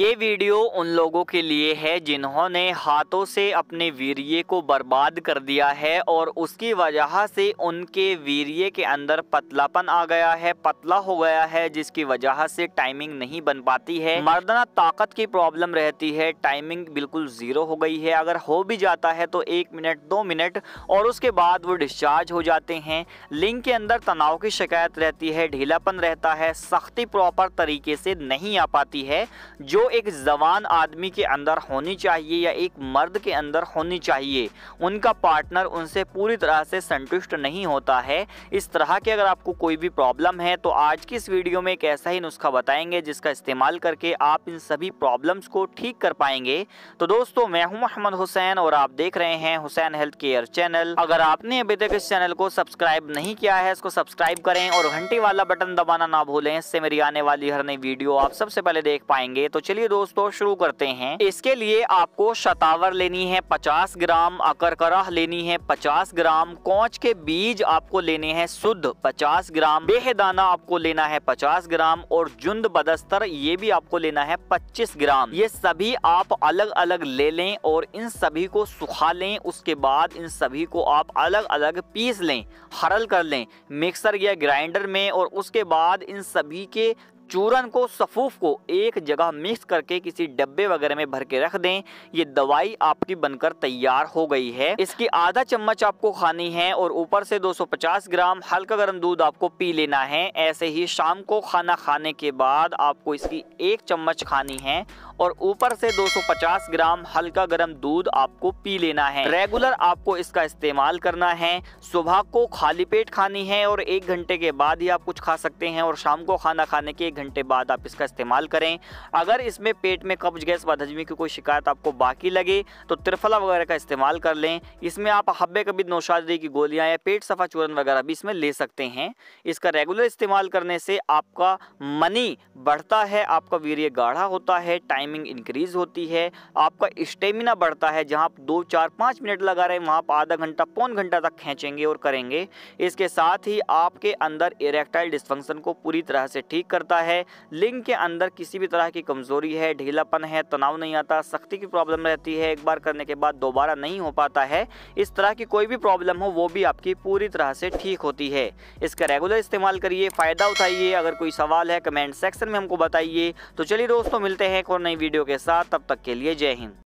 ये वीडियो उन लोगों के लिए है जिन्होंने हाथों से अपने वीर्य को बर्बाद कर दिया है और उसकी वजह से उनके वीर्य के अंदर पतलापन आ गया है पतला हो गया है जिसकी वजह से टाइमिंग नहीं बन पाती है मर्दना ताकत की प्रॉब्लम रहती है टाइमिंग बिल्कुल ज़ीरो हो गई है अगर हो भी जाता है तो एक मिनट दो मिनट और उसके बाद वो डिस्चार्ज हो जाते हैं लिंग के अंदर तनाव की शिकायत रहती है ढीलापन रहता है सख्ती प्रॉपर तरीके से नहीं आ पाती है जो एक जवान आदमी के अंदर होनी चाहिए या एक मर्द के अंदर होनी चाहिए उनका पार्टनर उनसे पूरी तरह से संतुष्ट नहीं होता है इस तरह की अगर आपको कोई भी प्रॉब्लम है तो आज की इस वीडियो में एक ऐसा ही नुस्खा बताएंगे जिसका इस्तेमाल करके आप इन सभी प्रॉब्लम्स को ठीक कर पाएंगे तो दोस्तों मैं हूं मोहम्मद हुसैन और आप देख रहे हैं हुसैन हेल्थ केयर चैनल अगर आपने अभी तक इस चैनल को सब्सक्राइब नहीं किया है इसको सब्सक्राइब करें और घंटी वाला बटन दबाना ना भूलें इससे मेरी आने वाली हर नई वीडियो आप सबसे पहले देख पाएंगे तो चलिए चलिए दोस्तों शुरू करते हैं इसके लिए आपको शतावर लेनी है पचास ग्राम अकरकरा लेनी है पचास ग्राम कोच के बीज आपको लेने हैं शुद्ध पचास ग्राम बेहदाना आपको लेना है पचास ग्राम और जुंद बदस्तर ये भी आपको लेना है पच्चीस ग्राम ये सभी आप अलग अलग ले लें और इन सभी को सुखा लें उसके बाद इन सभी को आप अलग अलग पीस लें हरल कर लें मिक्सर या ग्राइंडर में और उसके बाद इन सभी के चूरन को सफूफ को एक जगह मिक्स करके किसी डब्बे वगैरह में भर के रख दें ये दवाई आपकी बनकर तैयार हो गई है इसकी आधा चम्मच आपको खानी है और ऊपर से 250 ग्राम हल्का गर्म दूध आपको पी लेना है ऐसे ही शाम को खाना खाने के बाद आपको इसकी एक चम्मच खानी है और ऊपर से 250 ग्राम हल्का गर्म दूध आपको पी लेना है रेगुलर आपको इसका इस्तेमाल करना है सुबह को खाली पेट खानी है और एक घंटे के बाद ही आप कुछ खा सकते हैं और शाम को खाना खाने के एक घंटे बाद आप इसका इस्तेमाल करें अगर इसमें पेट में कब्ज गैस बदहजमी की कोई शिकायत आपको बाकी लगे तो त्रिफला वगैरह का इस्तेमाल कर लें इसमें आप हब्बे कभी नौशादरी की गोलियाँ या पेट सफ़ा चूरन वगैरह भी इसमें ले सकते हैं इसका रेगुलर इस्तेमाल करने से आपका मनी बढ़ता है आपका वीर्य गाढ़ा होता है टाइमिंग इंक्रीज होती है आपका स्टेमिना बढ़ता है जहाँ आप दो चार पाँच मिनट लगा रहे हैं वहाँ आप आधा घंटा पौन घंटा तक खींचेंगे और करेंगे इसके साथ ही आपके अंदर इरेक्टाइल डिस्फंक्शन को पूरी तरह से ठीक करता है है लिंग के अंदर किसी भी तरह की कमज़ोरी है ढीलापन है तनाव नहीं आता सख्ती की प्रॉब्लम रहती है एक बार करने के बाद दोबारा नहीं हो पाता है इस तरह की कोई भी प्रॉब्लम हो वो भी आपकी पूरी तरह से ठीक होती है इसका रेगुलर इस्तेमाल करिए फ़ायदा उठाइए अगर कोई सवाल है कमेंट सेक्शन में हमको बताइए तो चलिए दोस्तों मिलते हैं एक और नई वीडियो के साथ तब तक के लिए जय हिंद